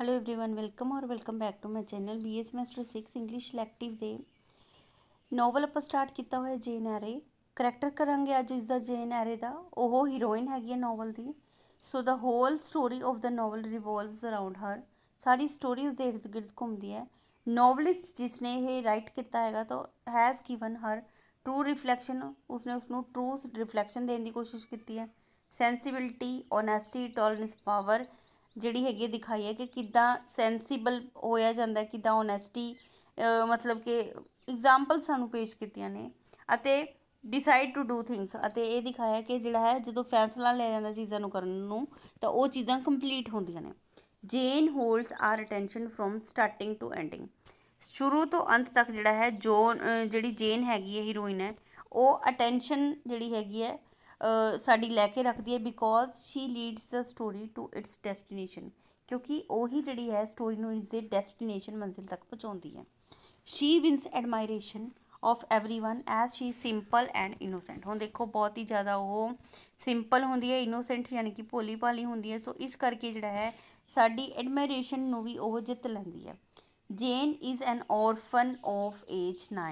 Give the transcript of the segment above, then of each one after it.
Hello everyone welcome और welcome back to my channel B semester six English elective ਦੇ novel ਆਪਾਂ start ਕੀਤਾ ਹੋਇਆ ਜੇਨ array character ਕਰਾਂਗੇ ਅੱਜ ਇਸ ਦਾ ਜੇਨ ਐਰੇ ਦਾ ਉਹ ਹੀਰੋਇਨ ਹੈਗੀ ਹੈ ਨੋਵਲ ਦੀ so the whole story of the novel revolves around her ਸਾਰੀ ਸਟੋਰੀ ਉਸ ਦੇ ਇਰਦ ਗਿਰਦ ਘੁੰਮਦੀ ਹੈ ਨੋਵਲਿਸਟ ਜਿਸ ਨੇ ਇਹ ਰਾਈਟ ਕੀਤਾ ਹੈਗਾ ਤਾਂ has given her true reflection ਉਸਨੇ ਉਸ ਨੂੰ ਟਰੂ ਰਿਫਲੈਕਸ਼ਨ ਦੇਣ ਦੀ ਕੋਸ਼ਿਸ਼ ਕੀਤੀ ਹੈ ਸੈਂਸਿਬਿਲਟੀ ਓਨੈਸਟੀ ਟੋਲਰੈਂਸ ਪਾਵਰ ਜਿਹੜੀ ਹੈਗੀ ਦਿਖਾਈ ਹੈ ਕਿ ਕਿੱਦਾਂ ਸੈਂਸੀਬਲ ਹੋਇਆ ਜਾਂਦਾ ਕਿੱਦਾਂ ਓਨੈਸਟੀ ਮਤਲਬ ਕਿ ਐਗਜ਼ਾਮਪਲ ਸਾਨੂੰ ਪੇਸ਼ ਕੀਤੀਆਂ ਨੇ ਅਤੇ ਡਿਸਾਈਡ ਟੂ ਡੂ ਥਿੰਗਸ ਅਤੇ ਇਹ ਦਿਖਾਇਆ ਕਿ ਜਿਹੜਾ ਹੈ ਜਦੋਂ ਫੈਸਲਾ ਲਿਆ ਜਾਂਦਾ ਚੀਜ਼ਾਂ ਨੂੰ ਕਰਨ ਨੂੰ ਤਾਂ ਉਹ ਚੀਜ਼ਾਂ ਕੰਪਲੀਟ ਹੁੰਦੀਆਂ ਨੇ Jane holds our attention from starting to ending ਸ਼ੁਰੂ ਤੋਂ ਅੰਤ ਤੱਕ ਜਿਹੜਾ ਹੈ ਜੋ ਜਿਹੜੀ ਜੇਨ ਹੈਗੀ ਹੈ ਹੀਰੋਇਨ ਹੈ ਉਹ ਅਟੈਂਸ਼ਨ ਜਿਹੜੀ ਹੈਗੀ ਹੈ ਸਾਡੀ ਲੈ ਕੇ ਰੱਖਦੀ ਹੈ because she leads a story to its destination ਕਿਉਂਕਿ ਉਹੀ ਜਿਹੜੀ ਹੈ ਸਟੋਰੀ ਨੂੰ ਇਸ ਦੇ ਡੈਸਟੀਨੇਸ਼ਨ ਮੰਜ਼ਿਲ ਤੱਕ ਪਹੁੰਚਾਉਂਦੀ ਹੈ she wins admiration of everyone as she simple and innocent ਹੁਣ ਦੇਖੋ ਬਹੁਤ ਹੀ ਜ਼ਿਆਦਾ ਉਹ ਸਿੰਪਲ ਹੁੰਦੀ ਹੈ ਇਨੋਸੈਂਟ ਯਾਨੀ ਕਿ ਭੋਲੀ ਭਾਲੀ ਹੁੰਦੀ ਹੈ ਸੋ ਇਸ ਕਰਕੇ ਜਿਹੜਾ ਹੈ ਸਾਡੀ ਐਡਮਾਇਰੇਸ਼ਨ ਨੂੰ ਵੀ ਉਹ ਜਿੱਤ ਲੈਂਦੀ ਹੈ Jane is an orphan of age 9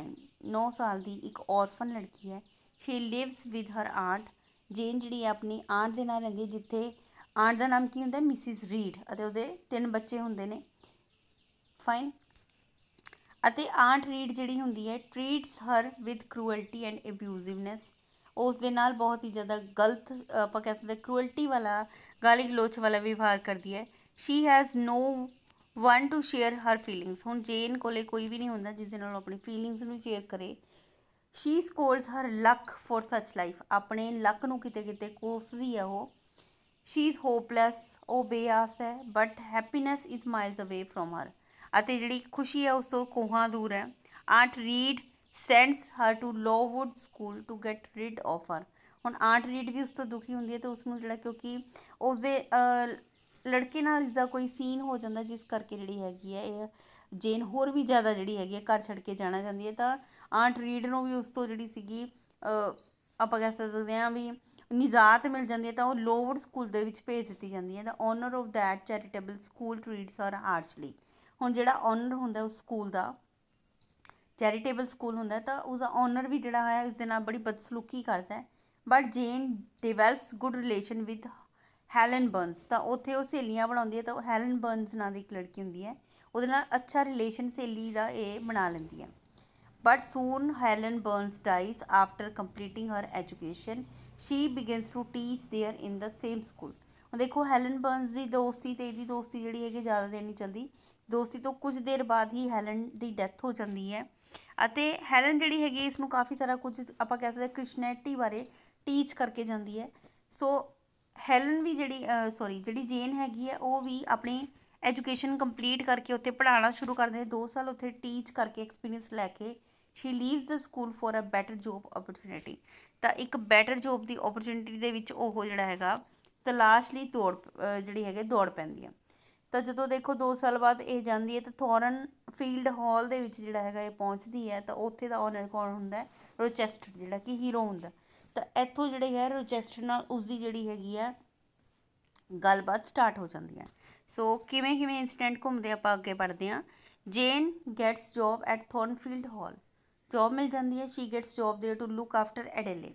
9 ਸਾਲ ਦੀ ਇੱਕ ਔਰਫਨ ਲੜਕੀ ਹੈ she lives with her aunt Jane ਜਿਹੜੀ ਆਪਣੀ ਆਂਟ ਦੇ ਨਾਲ ਰਹਿੰਦੀ ਜਿੱਥੇ ਆਂਟ ਦਾ ਨਾਮ ਕੀ ਹੁੰਦਾ ਮਿਸਿਸ ਰੀਡ ਅਤੇ ਉਹਦੇ ਤਿੰਨ ਬੱਚੇ ਹੁੰਦੇ ਨੇ ਫਾਈਨ ਅਤੇ ਆਂਟ ਰੀਡ ਜਿਹੜੀ ਹੁੰਦੀ ਹੈ treats her with cruelty and abusiveness ਉਸ ਦੇ ਨਾਲ ਬਹੁਤ ਹੀ ਜ਼ਿਆਦਾ ਗਲਤ ਆਪਾਂ ਕਹਿ ਸਕਦੇ ਕਰੂਅਲਟੀ ਵਾਲਾ ਗਾਲੀ ਗਲੋਚ ਵਾਲਾ ਵਿਵਹਾਰ ਕਰਦੀ ਹੈ she has no one to share her feelings ਹੁਣ ਜੇਨ ਕੋਲੇ ਕੋਈ ਵੀ ਨਹੀਂ ਹੁੰਦਾ ਜਿਸ ਦੇ ਨਾਲ ਆਪਣੀ ਫੀਲਿੰਗਸ ਨੂੰ ਸ਼ੇਅਰ ਕਰੇ she scores her luck for such life ਆਪਣੇ ਲੱਕ ਨੂੰ ਕਿਤੇ ਕਿਤੇ ਕੋਸਦੀ ਹੈ ਉਹ ਸ਼ੀ ਇਜ਼ ਹੋਪਲੈਸ ਉਹ ਬੇਆਸ ਹੈ but happiness is miles away from her ਅਤੇ ਜਿਹੜੀ ਖੁਸ਼ੀ ਹੈ ਉਸ ਤੋਂ ਕੋਹਾਂ ਦੂਰ ਹੈ aunt Reed sends her to Lowood school to get rid of her ਹੁਣ ਆਂਟ ਰੀਡ ਵੀ ਉਸ ਤੋਂ ਦੁਖੀ ਹੁੰਦੀ ਹੈ ਤੇ ਉਸ ਨੂੰ ਜਿਹੜਾ ਕਿਉਂਕਿ ਉਸਦੇ ਲੜਕੇ ਨਾਲ ਇਸ ਦਾ ਕੋਈ ਸੀਨ ਹੋ ਜਾਂਦਾ ਜਿਸ ਕਰਕੇ ਜਿਹੜੀ ਹੈਗੀ ਹੈ ਇਹ ਜੇਨ ਹੋਰ ਵੀ ਜ਼ਿਆਦਾ ਜਿਹੜੀ ਹੈਗੀ ਹੈ ਘਰ ਛੱਡ ਕੇ ਜਾਣਾ ਚਾਹੁੰਦੀ ਹੈ ਤਾਂ ਆਂਟ ਰੀਡ ਨੂੰ ਵੀ ਉਸ ਤੋਂ ਜਿਹੜੀ ਸੀਗੀ ਆਪਾਂ ਕਹਿ ਸਕਦੇ ਹਾਂ ਵੀ ਨਿਜ਼ਾਤ ਮਿਲ ਜਾਂਦੀ ਹੈ ਤਾਂ ਉਹ ਲੋਅਰ ਸਕੂਲ ਦੇ ਵਿੱਚ ਭੇਜ ਦਿੱਤੀ ਜਾਂਦੀ ਹੈ the owner of that charitable school treats her harshly ਹੁਣ ਜਿਹੜਾ ਓਨਰ ਹੁੰਦਾ ਉਸ ਸਕੂਲ ਦਾ ਚੈਰੀਟੇਬਲ ਸਕੂਲ ਹੁੰਦਾ ਤਾਂ ਉਸ ਦਾ ਓਨਰ ਵੀ ਜਿਹੜਾ ਹੈ ਇਸ ਦੇ ਨਾਲ ਬੜੀ ਬਦਸਲੂਕੀ ਕਰਦਾ ਹੈ but Jane develops good relation with Helen Burns ਤਾਂ ਉੱਥੇ ਉਹ ਸਹੇਲੀਆਂ ਬਣਾਉਂਦੀ ਹੈ ਤਾਂ ਉਹ ਹੈਲਨ ਬਰਨਸ ਨਾਂ ਦੀ ਇੱਕ ਲੜਕੀ ਹੁੰਦੀ ਹੈ ਉਹਦੇ ਨਾਲ ਅੱਛਾ ਰਿਲੇਸ਼ਨ ਸਹੇਲੀ ਦਾ ਇਹ ਬਣਾ ਲੈਂਦੀ ਹੈ But soon Helen Burns dies after completing her education. She begins to teach there in the same school. ਹੁਣ ਦੇਖੋ ਹੈਲਨ ਬਰਨਸ ਦੀ ਦੋਸਤੀ ਤੇ ਇਹਦੀ ਦੋਸਤੀ ਜਿਹੜੀ ਹੈਗੀ ਜ਼ਿਆਦਾ ਦੇਰ ਨਹੀਂ ਚੱਲਦੀ ਦੋਸਤੀ ਤੋਂ ਕੁਝ ਦੇਰ ਬਾਅਦ ਹੀ ਹੈਲਨ ਦੀ ਡੈਥ ਹੋ ਜਾਂਦੀ ਹੈ ਅਤੇ ਹੈਲਨ ਜਿਹੜੀ ਹੈਗੀ ਇਸ ਨੂੰ ਕਾਫੀ ਸਾਰਾ ਕੁਝ ਆਪਾਂ ਕਹਿ ਸਕਦੇ ਕ੍ਰਿਸ਼ਨੈਟੀ ਬਾਰੇ ਟੀਚ ਕਰਕੇ ਜਾਂਦੀ ਹੈ ਸੋ ਹੈਲਨ ਵੀ ਜਿਹੜੀ ਸੌਰੀ ਜਿਹੜੀ ਜੇਨ ਹੈਗੀ ਹੈ ਉਹ ਵੀ ਆਪਣੀ ਐਜੂਕੇਸ਼ਨ ਕੰਪਲੀਟ ਕਰਕੇ ਉੱਥੇ ਪੜਾਉਣਾ ਸ਼ੁਰੂ ਕਰਦੇ 2 ਸਾਲ ਉੱਥੇ ਟੀਚ ਕਰਕੇ ਐਕਸਪੀਰੀਅੰਸ ਲੈ ਕੇ she leaves the school for a better job opportunity ਤਾਂ ਇੱਕ ਬੈਟਰ ਜੌਬ ਦੀ ਓਪਰਚੁਨਿਟੀ ਦੇ ਵਿੱਚ ਉਹ ਜਿਹੜਾ ਹੈਗਾ ਤਲਾਸ਼ ਲਈ ਦੌੜ ਜਿਹੜੀ ਹੈਗੇ ਦੌੜ ਪੈਂਦੀ ਆ ਤਾਂ ਜਦੋਂ ਦੇਖੋ 2 ਸਾਲ ਬਾਅਦ ਇਹ ਜਾਂਦੀ ਹੈ ਤਾਂ ਥੋਰਨ ਫੀਲਡ ਹਾਲ ਦੇ ਵਿੱਚ ਜਿਹੜਾ ਹੈਗਾ ਇਹ ਪਹੁੰਚਦੀ ਹੈ ਤਾਂ ਉੱਥੇ ਦਾ ਓਨਰ ਕੌਣ ਹੁੰਦਾ ਰੋਚੈਸਟਰ ਜਿਹੜਾ ਕਿ ਹੀਰੋ ਹੁੰਦਾ ਤਾਂ ਇੱਥੋਂ ਜਿਹੜੇ ਹੈ ਰੋਚੈਸਟਰ ਨਾਲ ਉਸ ਦੀ ਜਿਹੜੀ ਹੈਗੀ ਆ ਗੱਲਬਾਤ ਸਟਾਰਟ ਹੋ ਜਾਂਦੀ ਹੈ ਸੋ ਕਿਵੇਂ ਕਿਵੇਂ ਇਨਸੀਡੈਂਟ ਘੁੰਮਦੇ ਆਪਾਂ ਅੱਗੇ ਪੜਦੇ ਹਾਂ Jane gets job at Thornfield Hall job ਮਿਲ ਜਾਂਦੀ ਹੈ she gets job there to look after Adele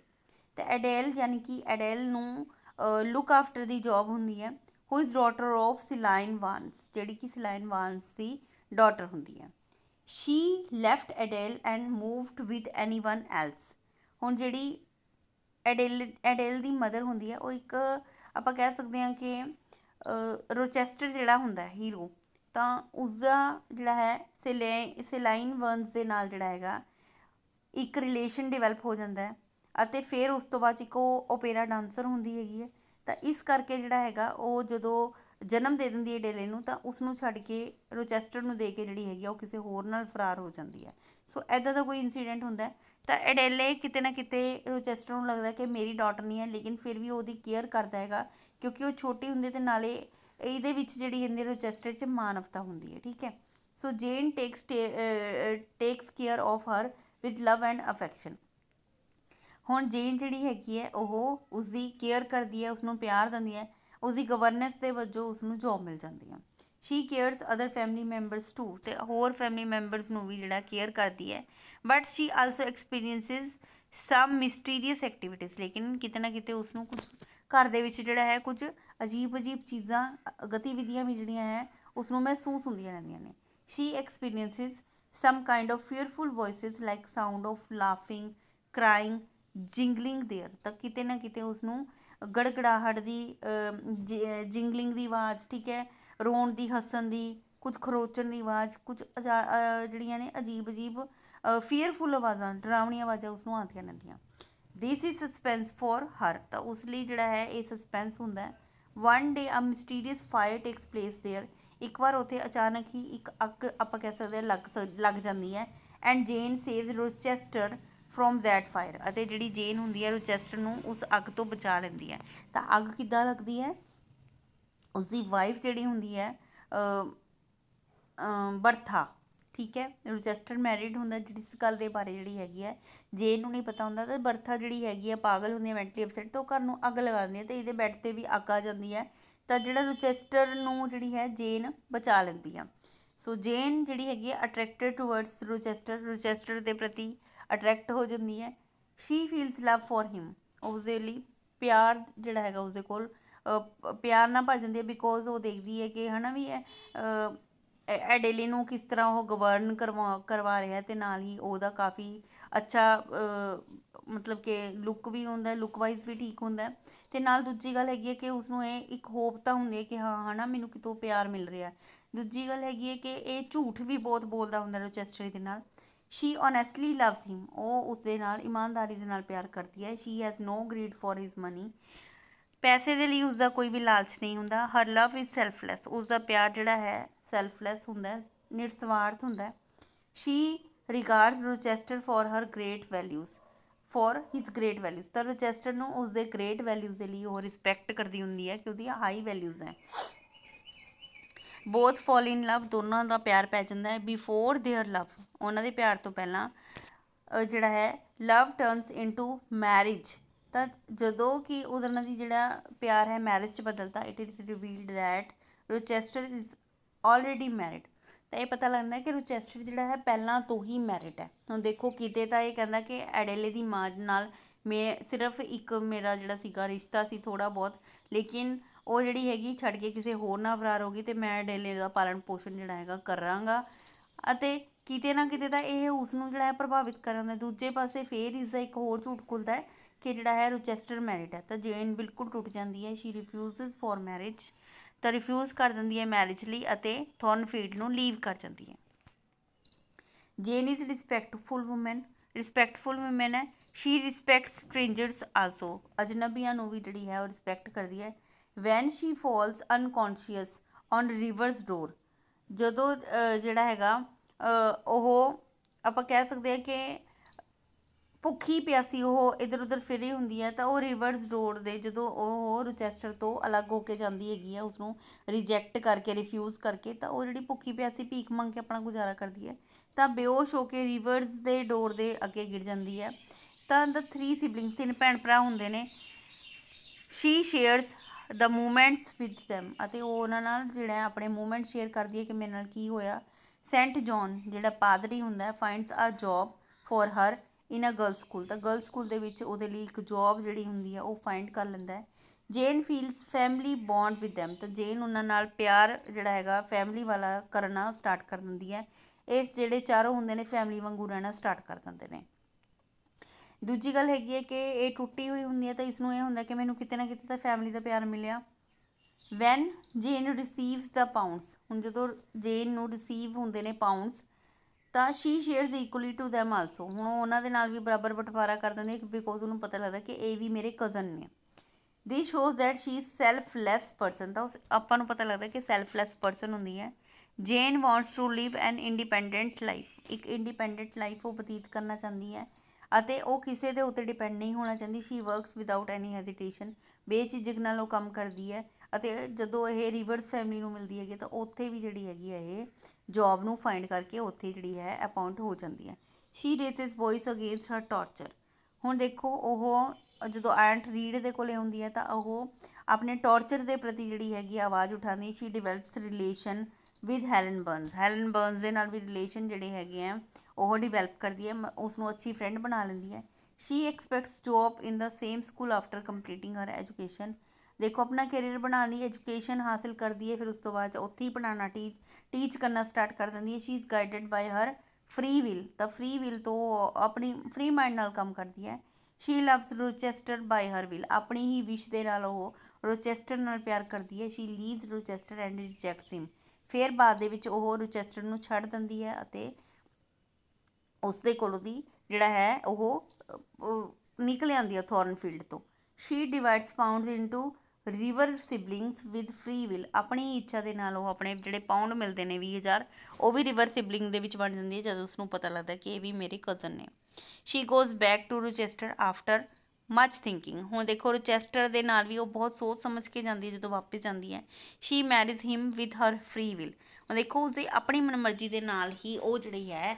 ਤੇ ਐਡੇਲ ਯਾਨੀ ਕਿ ਐਡੇਲ ਨੂੰ ਲੁੱਕ ਆਫਟਰ ਦੀ ਜੌਬ ਹੁੰਦੀ ਹੈ who is daughter of Celine Varens ਜਿਹੜੀ ਕਿ ਸਿਲਾਈਨ ਵਾਂਸ ਦੀ ਡਾਟਰ ਹੁੰਦੀ ਹੈ she left Adele and moved with anyone else ਹੁਣ ਜਿਹੜੀ ਐਡੇਲ ਐਡੇਲ ਦੀ ਮਦਰ ਹੁੰਦੀ ਹੈ ਉਹ ਇੱਕ ਆਪਾਂ ਕਹਿ ਸਕਦੇ ਹਾਂ ਕਿ ਰੋਚੈਸਟਰ ਜਿਹੜਾ ਹੁੰਦਾ ਹੈ ਹੀਰੋ ਤਾਂ ਉਸ ਦਾ ਜਿਹੜਾ ਹੈ ਸਿਲਾਈਨ ਵਰਨਸ ਦੇ ਨਾਲ ਜਿਹੜਾ ਹੈਗਾ ਇੱਕ ਰਿਲੇਸ਼ਨ ਡਿਵੈਲਪ ਹੋ ਜਾਂਦਾ ਹੈ ਅਤੇ ਫਿਰ ਉਸ ਤੋਂ ਬਾਅਦ ਇੱਕ ਉਹ ਓਪੇਰਾ ਡਾਂਸਰ ਹੁੰਦੀ ਹੈਗੀ ਹੈ ਤਾਂ ਇਸ ਕਰਕੇ ਜਿਹੜਾ ਹੈਗਾ ਉਹ ਜਦੋਂ ਜਨਮ ਦੇ ਦਿੰਦੀ ਹੈ ਡੇਲੇ ਨੂੰ ਤਾਂ ਉਸ ਨੂੰ ਛੱਡ ਕੇ ਰੋਚੈਸਟਰ ਨੂੰ ਦੇ ਕੇ ਜਿਹੜੀ ਹੈਗੀ ਉਹ ਕਿਸੇ ਹੋਰ ਨਾਲ ਫਰਾਰ ਹੋ ਜਾਂਦੀ ਹੈ ਸੋ ਐਦਾਂ ਦਾ ਕੋਈ ਇਨਸੀਡੈਂਟ ਹੁੰਦਾ ਤਾਂ ਐਡੇਲੇ ਕਿਤੇ ਨਾ ਕਿਤੇ ਰੋਚੈਸਟਰ ਨੂੰ ਲੱਗਦਾ ਕਿ ਮੇਰੀ ਡਾਟਰ ਨਹੀਂ ਹੈ ਲੇਕਿਨ ਫਿਰ ਵੀ ਉਹਦੀ ਕੇਅਰ ਕਰਦਾ ਹੈਗਾ ਕਿਉਂਕਿ ਉਹ ਛੋਟੀ ਹੁੰਦੀ ਤੇ ਨਾਲੇ ਇਹਦੇ ਵਿੱਚ ਜਿਹੜੀ ਹਿੰਦੀ ਰੋਚੈਸਟਰ 'ਚ ਮਾਨਵਤਾ ਹੁੰਦੀ ਹੈ ਠੀਕ ਹੈ so Jane takes takes care of her with love and affection ਹੁਣ ਜੇਨ ਜਿਹੜੀ ਹੈਗੀ ਹੈ ਉਹ ਉਸ ਦੀ ਕੇਅਰ ਕਰਦੀ ਹੈ ਉਸ ਨੂੰ ਪਿਆਰ ਦਿੰਦੀ ਹੈ ਉਸ ਦੀ ਗਵਰਨੈਂਸ ਦੇ ਵਜੋਂ ਉਸ ਨੂੰ ਜੌਬ ਮਿਲ ਜਾਂਦੀ ਹੈ she cares other family members too ਤੇ ਹੋਰ ਫੈਮਿਲੀ ਮੈਂਬਰਸ ਨੂੰ ਵੀ ਜਿਹੜਾ ਕੇਅਰ ਕਰਦੀ ਹੈ but she also experiences some mysterious activities ਲੇਕਿਨ ਕਿਤੇ ਨਾ ਕਿਤੇ ਉਸ ਨੂੰ ਕੁਝ ਘਰ ਦੇ ਵਿੱਚ ਜਿਹੜਾ ਹੈ ਕੁਝ ਅਜੀਬ ਅਜੀਬ ਚੀਜ਼ਾਂ ਗਤੀਵਿਧੀਆਂ ਵੀ ਜਿਹੜੀਆਂ ਹੈ ਉਸ ਨੂੰ ਮਹਿਸੂਸ ਹੁੰਦੀਆਂ ਰਹਿੰਦੀਆਂ ਨੇ she experiences Some kind of fearful voices like sound of laughing, crying, jingling there ਤਾਂ ਕਿਤੇ ਨਾ ਕਿਤੇ ਉਸ ਨੂੰ ਗੜਗੜਾਹਟ ਦੀ ਜਿੰਗਲਿੰਗ ਦੀ ਆਵਾਜ਼ ਠੀਕ ਹੈ ਰੋਣ ਦੀ ਹੱਸਣ ਦੀ ਕੁਝ ਖਰੋਚਣ ਦੀ ਆਵਾਜ਼ ਕੁਝ ਜਿਹੜੀਆਂ ਨੇ ਅਜੀਬ ਅਜੀਬ ਫੀਅਰਫੁਲ ਆਵਾਜ਼ਾਂ ਡਰਾਵਣੀ ਆਵਾਜ਼ਾਂ ਉਸ ਨੂੰ ਆਉਂਦੀਆਂ ਰਹਿੰਦੀਆਂ this is suspense for her ਤਾਂ ਉਸ ਲਈ ਜਿਹੜਾ ਹੈ ਇਹ ਸਸਪੈਂਸ ਹੁੰਦਾ ਹੈ one day a mysterious fire takes place there ਇੱਕ ਵਾਰ ਉੱਥੇ ਅਚਾਨਕ ਹੀ ਇੱਕ ਅੱਗ ਆਪਾਂ ਕਹਿ ਸਕਦੇ ਆ ਲੱਗ ਲੱਗ ਜਾਂਦੀ ਹੈ and Jane saves Rochester from that fire ਅਤੇ ਜਿਹੜੀ ਜੇਨ ਹੁੰਦੀ ਹੈ ਰੋਚੈਸਟਰ ਨੂੰ ਉਸ ਅੱਗ ਤੋਂ ਬਚਾ ਲੈਂਦੀ ਹੈ ਤਾਂ ਅੱਗ ਕਿੱਦਾਂ ਲੱਗਦੀ ਹੈ ਉਸ ਦੀ ਵਾਈਫ ਜਿਹੜੀ ਹੁੰਦੀ ਹੈ ਬਰਥਾ ਠੀਕ ਹੈ ਰੋਚੈਸਟਰ ਮੈਰਿਡ ਹੁੰਦਾ ਜਿਹੜੀ ਇਸ ਗੱਲ ਦੇ ਬਾਰੇ ਜਿਹੜੀ ਹੈਗੀ ਹੈ ਜੇਨ ਨੂੰ ਨਹੀਂ ਪਤਾ ਹੁੰਦਾ ਤਾਂ ਬਰਥਾ ਜਿਹੜੀ ਹੈਗੀ ਹੈ ਪਾਗਲ ਹੁੰਦੀ ਹੈ ਮੈਂਟਲੀ ਅਪਸੈਟ ਤਾਂ ਉਹ ਘਰ ਨੂੰ ਅੱਗ ਲਗਾ ਦਿੰਦੀ ਹੈ ਤੇ ਇਹਦੇ ਬੈੱਡ ਤੇ ਵੀ ਅੱਗ ਆ ਜਾਂਦੀ ਹੈ ਤਾਂ ਜਿਹੜਾ ਰੋਚੈਸਟਰ ਨੂੰ ਜਿਹੜੀ ਹੈ ਜੇਨ ਬਚਾ ਲੈਂਦੀ ਆ ਸੋ ਜੇਨ ਜਿਹੜੀ ਹੈਗੀ ਹੈ ਅਟਰੈਕਟਡ ਟੁਵਰਡਸ ਰੋਚੈਸਟਰ ਰੋਚੈਸਟਰ ਦੇ ਪ੍ਰਤੀ ਅਟਰੈਕਟ ਹੋ ਜਾਂਦੀ ਹੈ she feels love for him ਉਸ ਲਈ ਪਿਆਰ ਜਿਹੜਾ ਹੈਗਾ ਉਸਦੇ ਕੋਲ ਪਿਆਰ ਨਾਲ ਭਰ ਜਾਂਦੀ ਹੈ ਬਿਕੋਜ਼ ਉਹ ਦੇਖਦੀ ਹੈ ਕਿ ਹਨਾ ਵੀ ਐਡੇਲੀ ਨੂੰ ਕਿਸ ਤਰ੍ਹਾਂ ਉਹ ਗਵਰਨ ਕਰਵਾ ਕਰਵਾ ਰਿਹਾ ਤੇ ਨਾਲ ਹੀ ਉਹਦਾ ਕਾਫੀ ਅੱਛਾ ਮਤਲਬ ਕਿ ਲੁੱਕ ਵੀ ਹੁੰਦਾ ਲੁੱਕ ਵਾਈਜ਼ ਵੀ ਠੀਕ ਹੁੰਦਾ ਤੇ ਨਾਲ ਦੂਜੀ ਗੱਲ ਹੈਗੀ ਹੈ ਕਿ ਉਸ ਨੂੰ ਇਹ ਇੱਕ ਹੋਪ ਤਾਂ ਹੁੰਦੀ ਹੈ ਕਿ ਹਾਂ ਹਨਾ ਮੈਨੂੰ ਕਿਤੋਂ ਪਿਆਰ ਮਿਲ ਰਿਹਾ ਦੂਜੀ ਗੱਲ ਹੈਗੀ ਹੈ ਕਿ ਇਹ ਝੂਠ ਵੀ ਬਹੁਤ ਬੋਲਦਾ ਹੁੰਦਾ ਰੋਚੈਸਟਰੀ ਦੇ ਨਾਲ ਸ਼ੀ ਓਨੈਸਟਲੀ ਲਵਸ ਹਿਮ ਉਹ ਉਸ ਦੇ ਨਾਲ ਇਮਾਨਦਾਰੀ ਦੇ ਨਾਲ ਪਿਆਰ ਕਰਦੀ ਹੈ she has no greed for his money ਪੈਸੇ ਦੇ ਲਈ ਉਸ ਦਾ ਕੋਈ ਵੀ ਲਾਲਚ ਨਹੀਂ ਹੁੰਦਾ ਹਰ ਲਵ ਇਜ਼ ਸੈਲਫਲੈਸ ਉਸ ਦਾ ਪਿਆਰ ਜਿਹੜਾ ਹੈ ਸੈਲਫਲੈਸ ਹੁੰਦਾ ਨਿਰਸਵਾਰਥ ਹੁੰਦਾ she regards Rochester for her great values for his great values ਤਾਂ ਰੋਚੈਸਟਰ ਨੂੰ ਉਸ ਦੇ ਗ੍ਰੇਟ ਵੈਲਿਊਜ਼ ਦੇ ਲਈ ਉਹ ਰਿਸਪੈਕਟ ਕਰਦੀ ਹੁੰਦੀ ਹੈ ਕਿ ਉਹਦੀਆਂ ਹਾਈ ਵੈਲਿਊਜ਼ ਹੈ ਬੋਥ ਫਾਲ ਇਨ ਲਵ ਦੋਨਾਂ ਦਾ ਪਿਆਰ ਪੈ ਜਾਂਦਾ ਹੈ ਬਿਫੋਰ देयर ਲਵ ਉਹਨਾਂ ਦੇ ਪਿਆਰ ਤੋਂ ਪਹਿਲਾਂ ਜਿਹੜਾ ਹੈ ਲਵ ਟਰਨਸ ਇਨਟੂ ਮੈਰਿਜ ਤਾਂ ਜਦੋਂ ਕਿ ਉਹਨਾਂ ਦੀ ਜਿਹੜਾ ਪਿਆਰ ਹੈ ਮੈਰਿਜ 'ਚ ਬਦਲਦਾ it is revealed that Rochester is already married ਤਾਂ ਇਹ ਪਤਾ ਲੱਗਦਾ ਕਿ ਰੋਚੈਸਟਰ ਜਿਹੜਾ ਹੈ ਪਹਿਲਾਂ ਤੋਂ ਹੀ ਮੈਰਿਟ ਹੈ ਹੁਣ ਦੇਖੋ ਕਿਤੇ ਤਾਂ ਇਹ ਕਹਿੰਦਾ ਕਿ ਐਡੇਲੇ ਦੀ ਮਾਂ ਨਾਲ ਮੈਂ ਸਿਰਫ ਇੱਕ ਮੇਰਾ ਜਿਹੜਾ ਸੀਗਾ ਰਿਸ਼ਤਾ ਸੀ ਥੋੜਾ ਬਹੁਤ ਲੇਕਿਨ ਉਹ ਜਿਹੜੀ ਹੈਗੀ ਛੱਡ ਕੇ ਕਿਸੇ ਹੋਰ ਨਾਲ ਫਰਾਰ ਹੋ ਗਈ ਤੇ ਮੈਂ ਐਡੇਲੇ ਦਾ ਪਾਲਣ ਪੋਸ਼ਣ ਜਿਹੜਾ ਹੈਗਾ ਕਰਾਂਗਾ ਅਤੇ ਕਿਤੇ ਨਾ ਕਿਤੇ ਤਾਂ ਇਹ ਉਸ ਨੂੰ ਜਿਹੜਾ ਹੈ ਪ੍ਰਭਾਵਿਤ ਕਰਨ ਦਾ ਦੂਜੇ ਪਾਸੇ ਫੇਰ ਇਸ ਦਾ ਇੱਕ ਹੋਰ ਝੂਠ ਖੁੱਲਦਾ ਹੈ ਕਿ ਜਿਹੜਾ ਹੈ ਰੋਚੈਸਟਰ ਮੈਰਿਟ ਹੈ ਤਾਂ ਜੇਨ ਬਿਲਕੁਲ ਟੁੱਟ ਜਾਂਦੀ ਹੈ ਸ਼ੀ ਰਿਫਿਊਜ਼ਸ ਫॉर ਮੈਰਿਜ ਤਾਂ ਰਿਫਿਊਜ਼ ਕਰ ਦਿੰਦੀ ਹੈ ਮੈਰਿਜ ਲਈ ਅਤੇ ਥੋਰਨਫੀਲਡ ਨੂੰ ਲੀਵ ਕਰ ਜਾਂਦੀ ਹੈ Jane is respectful woman respectful woman ਹੈ ਸ਼ੀ ਰਿਸਪੈਕਟਸ ਸਟ੍ਰੇਂਜਰਸ ਆਲਸੋ ਅਜਨਬੀਆਂ ਨੂੰ ਵੀ ਜਿਹੜੀ ਹੈ ਉਹ ਰਿਸਪੈਕਟ ਕਰਦੀ ਹੈ when she falls unconscious on Rivers door ਜਦੋਂ ਜਿਹੜਾ ਹੈਗਾ ਉਹ ਆਪਾਂ ਕਹਿ ਸਕਦੇ ਹਾਂ ਕਿ ਭੁੱਖੀ ਪਿਆਸੀ ਉਹ ਇਧਰ ਉਧਰ ਫਿਰੀ ਹੁੰਦੀ ਹੈ ਤਾਂ ਉਹ ਰਿਵਰਸ ਰੋਡ ਦੇ ਜਦੋਂ ਉਹ ਰੋਚੈਸਟਰ ਤੋਂ ਅਲੱਗ ਹੋ ਕੇ ਜਾਂਦੀ ਹੈਗੀ ਆ ਉਸ ਨੂੰ ਰਿਜੈਕਟ ਕਰਕੇ ਰਿਫਿਊਜ਼ ਕਰਕੇ ਤਾਂ ਉਹ ਜਿਹੜੀ ਭੁੱਖੀ ਪਿਆਸੀ ਭੀਖ ਮੰਗ ਕੇ ਆਪਣਾ ਗੁਜ਼ਾਰਾ ਕਰਦੀ ਹੈ ਤਾਂ ਬੇਹੋਸ਼ ਹੋ ਕੇ ਰਿਵਰਸ ਦੇ ਡੋਰ ਦੇ ਅੱਗੇ ਗਿਰ ਜਾਂਦੀ ਹੈ ਤਾਂ ਦਾ 3 ਸਿਬਲਿੰਗਸ ਤਿੰਨ ਭੈਣ ਭਰਾ ਹੁੰਦੇ ਨੇ she shares the moments with them ਅਤੇ ਉਹ ਉਹਨਾਂ ਨਾਲ ਜਿਹੜਾ ਆਪਣੇ ਮੂਮੈਂਟ ਸ਼ੇਅਰ ਕਰਦੀ ਹੈ ਕਿ ਮੇਰੇ ਨਾਲ ਕੀ ਹੋਇਆ ਸੈਂਟ ਜੌਨ ਜਿਹੜਾ ਪਾਦਰੀ ਹੁੰਦਾ finds a job for her in a girl school ਤਾਂ ਗਰਲ ਸਕੂਲ ਦੇ ਵਿੱਚ ਉਹਦੇ ਲਈ ਇੱਕ ਜੌਬ ਜਿਹੜੀ ਹੁੰਦੀ ਹੈ ਉਹ ਫਾਈਂਡ ਕਰ ਲੈਂਦਾ ਹੈ Jane feels family bond with them ਤਾਂ ਜੇਨ ਉਹਨਾਂ ਨਾਲ ਪਿਆਰ ਜਿਹੜਾ ਹੈਗਾ ਫੈਮਿਲੀ ਵਾਲਾ ਕਰਨਾ ਸਟਾਰਟ ਕਰ ਦਿੰਦੀ ਹੈ ਇਸ ਜਿਹੜੇ ਚਾਰੋਂ ਹੁੰਦੇ ਨੇ ਫੈਮਿਲੀ ਵਾਂਗੂ ਰਹਿਣਾ ਸਟਾਰਟ ਕਰ ਦਿੰਦੇ ਨੇ ਦੂਜੀ ਗੱਲ ਹੈਗੀ ਹੈ ਕਿ ਇਹ ਟੁੱਟੀ ਹੋਈ ਹੁੰਦੀ ਹੈ ਤਾਂ ਇਸ ਨੂੰ ਇਹ ਹੁੰਦਾ ਕਿ ਮੈਨੂੰ ਕਿਤੇ ਨਾ ਕਿਤੇ ਤਾਂ ਫੈਮਿਲੀ ਦਾ ਪਿਆਰ ਮਿਲਿਆ ਵੈਨ ਜੇਨ ਰਿਸੀਵਸ ਦਾ ਪਾਉਂਡਸ ਹੁਣ ਜਦੋਂ ਜੇਨ ਨੂੰ ਰਿਸੀਵ ਹੁੰਦੇ ਨੇ ਪਾਉਂਡਸ ਤਾਂ she shares equally to them also ਹੁਣ ਉਹਨਾਂ ਦੇ ਨਾਲ ਵੀ ਬਰਾਬਰ ਬਟਵਾਰਾ ਕਰ ਦਿੰਦੇ ਬਿਕੋਜ਼ ਉਹਨੂੰ ਪਤਾ ਲੱਗਦਾ ਕਿ ਇਹ ਵੀ ਮੇਰੇ ਕਜ਼ਨ ਨੇ ਦੀ shows that she is selfless person ਤਾਂ ਉਸ ਆਪਾਂ ਨੂੰ ਪਤਾ ਲੱਗਦਾ ਕਿ ਸੈਲਫਲੈਸ ਪਰਸਨ ਹੁੰਦੀ ਹੈ Jane wants to live an independent life ਇੱਕ ਇੰਡੀਪੈਂਡੈਂਟ ਲਾਈਫ ਉਹ ਬਤੀਤ ਕਰਨਾ ਚਾਹੁੰਦੀ ਹੈ ਅਤੇ ਉਹ ਕਿਸੇ ਦੇ ਉੱਤੇ ਡਿਪੈਂਡ ਨਹੀਂ ਹੋਣਾ ਚਾਹੁੰਦੀ she works without any hesitation ਬੇਝਿਜਕ ਨਾਲ ਉਹ ਕੰਮ ਕਰਦੀ ਹੈ ਅਤੇ ਜਦੋਂ ਇਹ ਰਿਵਰਸ ਫੈਮਿਲੀ ਨੂੰ ਮਿਲਦੀ ਹੈਗੀ ਤਾਂ ਉੱਥੇ ਵੀ ਜਿਹੜੀ ਹੈਗੀ ਹੈ ਇਹ ਜੌਬ ਨੂੰ ਫਾਈਂਡ ਕਰਕੇ ਉੱਥੇ ਜਿਹੜੀ ਹੈ ਅਪਾਉਂਟ ਹੋ ਜਾਂਦੀ ਹੈ she raises voice against her torture ਹੁਣ ਦੇਖੋ ਉਹ ਜਦੋਂ ਐਂਟ ਰੀਡ ਦੇ ਕੋਲੇ ਹੁੰਦੀ ਹੈ ਤਾਂ ਉਹ ਆਪਣੇ ਟੌਰਚਰ ਦੇ ਪ੍ਰਤੀ ਜਿਹੜੀ ਹੈਗੀ ਆਵਾਜ਼ ਉਠਾਉਂਦੀ she develops relation with Helen Burns Helen Burns ਦੇ ਨਾਲ ਵੀ ਰਿਲੇਸ਼ਨ ਜਿਹੜੇ ਹੈਗੇ ਆ ਉਹ ਡਿਵੈਲਪ ਕਰਦੀ ਹੈ ਉਸ ਨੂੰ ਅੱਛੀ ਫਰੈਂਡ ਬਣਾ ਲੈਂਦੀ ਹੈ she expects job in the same school after completing her education ਦੇਖੋ ਆਪਣਾ ਕੈਰੀਅਰ ਬਣਾਉਣ ਲਈ ਐਜੂਕੇਸ਼ਨ ਹਾਸਲ ਕਰਦੀ ਹੈ ਫਿਰ ਉਸ ਤੋਂ ਬਾਅਦ ਉੱਥੇ ਹੀ ਬਣਾਣਾ ਟੀਚ ਟੀਚ ਕਰਨਾ ਸਟਾਰਟ ਕਰ ਦਿੰਦੀ ਹੈ she is guided by her free will ਤਾਂ ਫ੍ਰੀ ਵਿਲ ਤੋਂ ਆਪਣੀ ਫ੍ਰੀ ਮਾਈਂਡ ਨਾਲ ਕੰਮ ਕਰਦੀ ਹੈ she loves Rochester by her will ਆਪਣੀ ਹੀ ਵਿਸ਼ ਦੇ ਨਾਲ ਉਹ ਰੋਚੈਸਟਰ ਨਾਲ ਪਿਆਰ ਕਰਦੀ ਹੈ she leaves Rochester and rejects him ਫਿਰ ਬਾਅਦ ਦੇ ਵਿੱਚ ਉਹ ਰੋਚੈਸਟਰ ਨੂੰ ਛੱਡ ਦਿੰਦੀ ਹੈ ਅਤੇ ਉਸ ਦੇ ਕੋਲੋਂ ਦੀ ਜਿਹੜਾ ਹੈ ਉਹ ਨਿਕਲ ਆਉਂਦੀ ਹੈ ਥੋਰਨਫੀਲਡ ਤੋਂ she divides founds into river siblings with free will ਆਪਣੀ ਇੱਛਾ ਦੇ ਨਾਲ ਉਹ ਆਪਣੇ ਜਿਹੜੇ ਪਾਉਂਡ ਮਿਲਦੇ ਨੇ 20000 ਉਹ ਵੀ ਰਿਵਰ ਸਿਬਲਿੰਗ ਦੇ ਵਿੱਚ ਬਣ ਜਾਂਦੀ ਹੈ ਜਦੋਂ ਉਸ ਨੂੰ ਪਤਾ ਲੱਗਦਾ ਕਿ ਇਹ ਵੀ ਮੇਰੇ ਕਜ਼ਨ ਨੇ she goes back to Rochester after much thinking ਹੁਣ ਦੇਖੋ ਰੋਚੈਸਟਰ ਦੇ ਨਾਲ ਵੀ ਉਹ ਬਹੁਤ ਸੋਚ ਸਮਝ ਕੇ ਜਾਂਦੀ ਹੈ ਜਦੋਂ ਵਾਪਸ ਜਾਂਦੀ ਹੈ she marriage him with her free will ਹੁਣ ਦੇਖੋ ਦੀ ਆਪਣੀ ਮਨਮਰਜ਼ੀ ਦੇ ਨਾਲ ਹੀ ਉਹ ਜਿਹੜੀ ਹੈ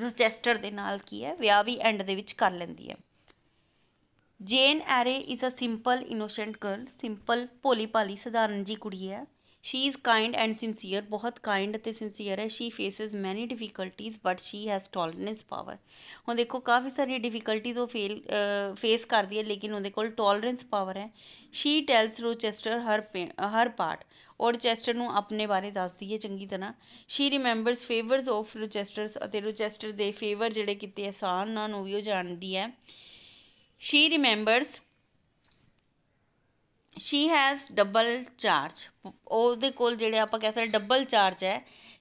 ਰੋਚੈਸਟਰ ਦੇ ਨਾਲ ਕੀ ਹੈ ਵਿਆਹ ਵੀ ਐਂਡ ਦੇ ਵਿੱਚ ਕਰ ਲੈਂਦੀ ਹੈ Jane Eyre is a simple innocent girl simple ਭੋਲੀ ਭਾਲੀ ਸਧਾਰਨ ਜੀ ਕੁੜੀ ਹੈ she is kind and sincere ਬਹੁਤ ਕਾਈਂਡ ਅਤੇ ਸਿੰਸੀਅਰ ਹੈ she faces many difficulties but she has tolerance power ਹੁਣ ਦੇਖੋ ਕਾਫੀ ਸਾਰੀ ਡਿਫਿਕਲਟੀਜ਼ ਉਹ ਫੇਲ ਫੇਸ ਕਰਦੀ ਹੈ ਲੇਕਿਨ ਉਹਦੇ ਕੋਲ ਟੋਲਰੈਂਸ ਪਾਵਰ ਹੈ she tells Rochester her her part Rochester ਨੂੰ ਆਪਣੇ ਬਾਰੇ ਦੱਸਦੀ ਹੈ ਚੰਗੀ ਤਰ੍ਹਾਂ ਸ਼ੀ ਰਿਮੈਂਬਰਸ ਫੇਵਰਸ ਆਫ ਰੋਚੈਸਟਰਸ ਅਤੇ ਰੋਚੈਸਟਰ ਦੇ ਫੇਵਰ ਜਿਹੜੇ ਕੀਤੇ ਆਸਾਨ ਨਾ ਨੂੰ ਵੀ ਉਹ ਜਾਣਦੀ ਹੈ she remembers she has double charge ਉਹਦੇ ਕੋਲ ਜਿਹੜੇ ਆਪਾਂ ਕਹਿ ਸਕਦੇ ਡਬਲ ਚਾਰਜ ਹੈ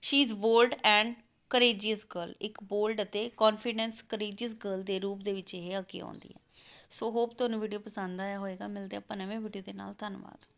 she is bold and courageous girl ਇੱਕ ਬੋਲਡ ਅਤੇ ਕੌਨਫੀਡੈਂਸ ਕਰੇਜੀਅਸ ਗਰਲ ਦੇ ਰੂਪ ਦੇ ਵਿੱਚ ਇਹ ਅੱਗੇ ਆਉਂਦੀ ਹੈ ਸੋ ਹੋਪ ਤੁਹਾਨੂੰ ਵੀਡੀਓ ਪਸੰਦ ਆਇਆ ਹੋਵੇਗਾ ਮਿਲਦੇ ਆਪਾਂ ਨਵੇਂ ਵੀਡੀਓ ਦੇ ਨਾਲ ਧੰਨਵਾਦ